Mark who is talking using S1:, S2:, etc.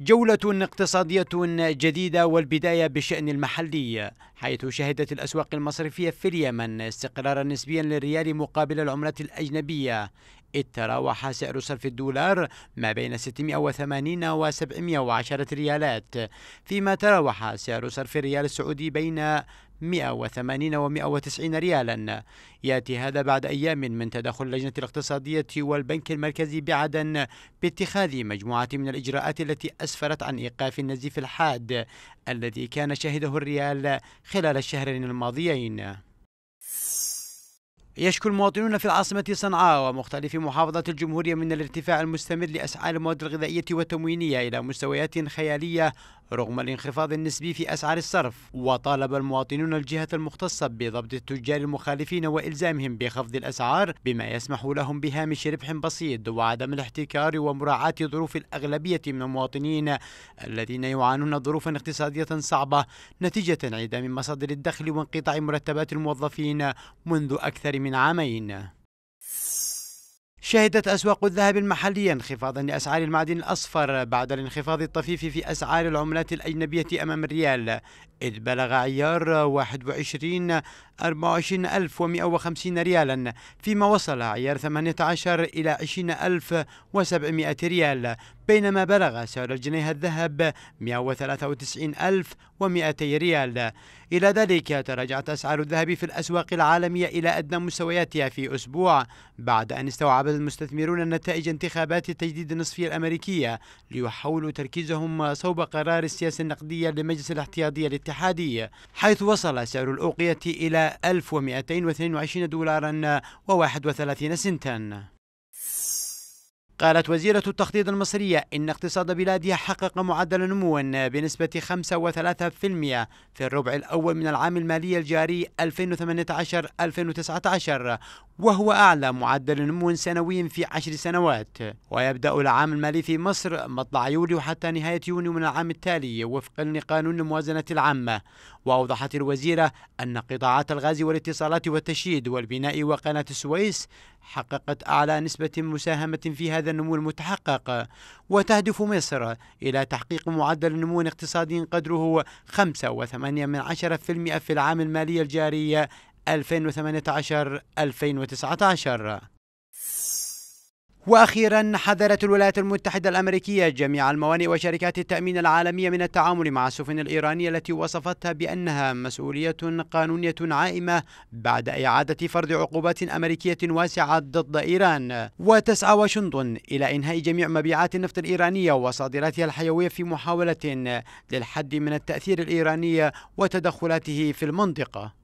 S1: جولة اقتصادية جديدة والبداية بالشأن المحلي حيث شهدت الأسواق المصرفية في اليمن استقرارا نسبيا للريال مقابل العملة الأجنبية إذ تراوح سعر صرف الدولار ما بين 680 و 710 ريالات فيما تراوح سعر صرف الريال السعودي بين 180 و 190 ريالا ياتي هذا بعد ايام من تدخل اللجنه الاقتصاديه والبنك المركزي بعدن باتخاذ مجموعه من الاجراءات التي اسفرت عن ايقاف النزيف الحاد الذي كان شهده الريال خلال الشهرين الماضيين يشكو المواطنون في العاصمة صنعاء ومختلف محافظات الجمهورية من الارتفاع المستمر لأسعار المواد الغذائية والتموينية إلى مستويات خيالية رغم الانخفاض النسبي في أسعار الصرف وطالب المواطنون الجهة المختصة بضبط التجار المخالفين وإلزامهم بخفض الأسعار بما يسمح لهم بهامش ربح بسيط وعدم الاحتكار ومراعاة ظروف الأغلبية من المواطنين الذين يعانون ظروفا اقتصادية صعبة نتيجة انعدام مصادر الدخل وانقطاع مرتبات الموظفين منذ أكثر من من عامين شهدت أسواق الذهب المحلية انخفاضا لأسعار المعدن الأصفر بعد الانخفاض الطفيف في أسعار العملات الأجنبية أمام الريال إذ بلغ عيار 21 24150 ريالا فيما وصل عيار 18 إلى 20700 ريال بينما بلغ سعر الجنيه الذهب 193200 ريال إلى ذلك تراجعت أسعار الذهب في الأسواق العالمية إلى أدنى مستوياتها في أسبوع بعد أن استوعب المستثمرون نتائج انتخابات التجديد النصفية الأمريكية ليحولوا تركيزهم صوب قرار السياسة النقدية لمجلس الاحتياطي الاتحادي حيث وصل سعر الأوقية إلى 1222 دولارا و31 سنتا قالت وزيرة التخطيط المصرية إن اقتصاد بلادها حقق معدل نمو بنسبة 5.3% في الربع الأول من العام المالي الجاري 2018-2019 وهو أعلى معدل نمو سنوي في عشر سنوات ويبدأ العام المالي في مصر مطلع يوليو حتى نهاية يونيو من العام التالي وفقا لقانون الموازنة العامة وأوضحت الوزيرة أن قطاعات الغاز والاتصالات والتشييد والبناء وقناة السويس حققت أعلى نسبة مساهمة في هذا هذا النمو المتحقق وتهدف مصر إلى تحقيق معدل نمو اقتصادي قدره 5.8% في العام المالي الجاري 2018 2019 واخيرا حذرت الولايات المتحده الامريكيه جميع الموانئ وشركات التامين العالميه من التعامل مع السفن الايرانيه التي وصفتها بانها مسؤوليه قانونيه عائمه بعد اعاده فرض عقوبات امريكيه واسعه ضد ايران وتسعى واشنطن الى انهاء جميع مبيعات النفط الايرانيه وصادراتها الحيويه في محاوله للحد من التاثير الايراني وتدخلاته في المنطقه